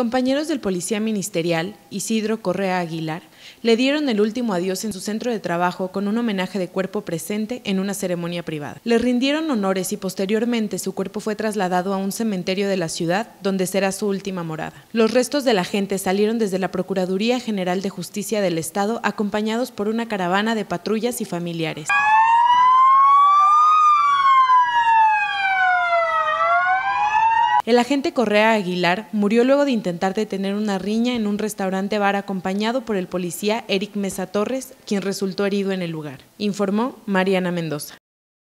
compañeros del Policía Ministerial, Isidro Correa Aguilar, le dieron el último adiós en su centro de trabajo con un homenaje de cuerpo presente en una ceremonia privada. Le rindieron honores y posteriormente su cuerpo fue trasladado a un cementerio de la ciudad donde será su última morada. Los restos de la gente salieron desde la Procuraduría General de Justicia del Estado acompañados por una caravana de patrullas y familiares. El agente Correa Aguilar murió luego de intentar detener una riña en un restaurante bar acompañado por el policía Eric Mesa Torres, quien resultó herido en el lugar, informó Mariana Mendoza.